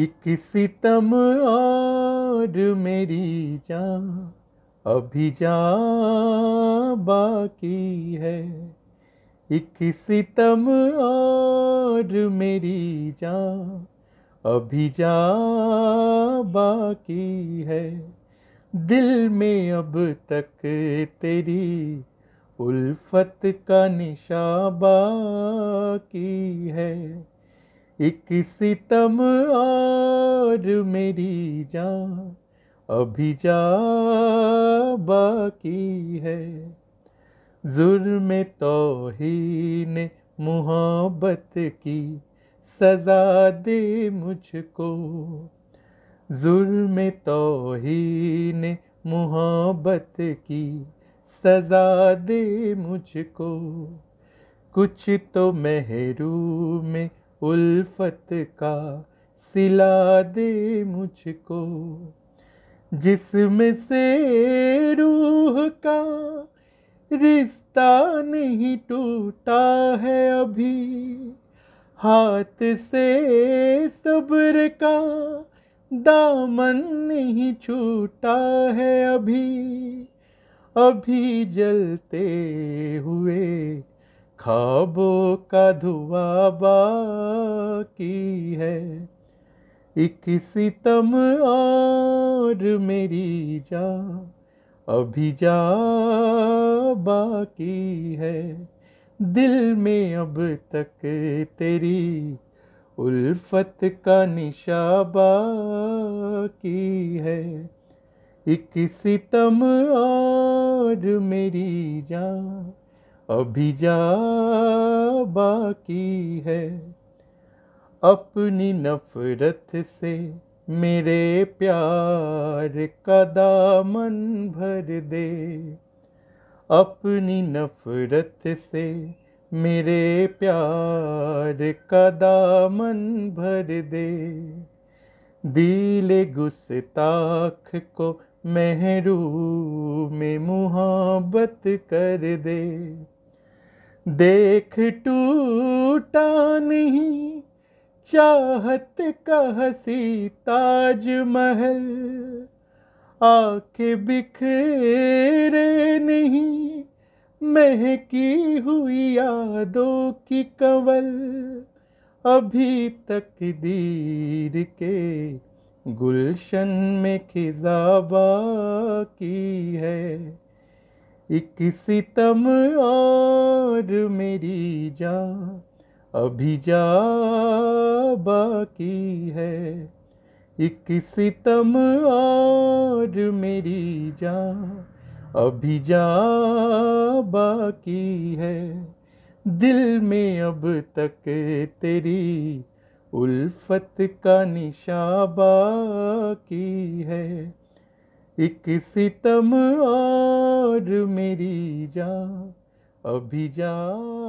एक सितम और मेरी जान अभी जा बाकी है एक सितम और मेरी जान अभी जा बाकी है दिल में अब तक तेरी उल्फत का निशा बाकी है एक सितम और मेरी जान अभी जा बाकी है जुर्म ने मोहब्बत की सजा दे मुझको जुर्म ने मोहब्बत की सजा दे मुझको कुछ तो महरू में उल्फत का सिला दे मुझको जिसमें से रूह का रिश्ता नहीं टूटा है अभी हाथ से सब्र का दामन नहीं छूटा है अभी अभी जलते हुए ख्वाबों का धुआ बाकी है एक सितम और मेरी जान अभी जा बाकी है दिल में अब तक तेरी उल्फत का निशा बाकी है एक सितम और मेरी जान अभी जा बाकी है अपनी नफरत से मेरे प्यार का दामन भर दे अपनी नफरत से मेरे प्यार का दामन भर दे दिल गुस्ताख को महरू में मुहब्बत कर दे देख टूटा नहीं चाहत का हसी ताज महल आख बिखेरे नहीं महकी हुई यादों की कंवल अभी तक दीर के गुलशन में खिजाबा की है एक सितम और मेरी जा अभी जा बाकी है एक सितम और मेरी जा अभी जा बाकी है दिल में अब तक तेरी उल्फत का निशा बाकी है एक सितम और अभिजा अभिजा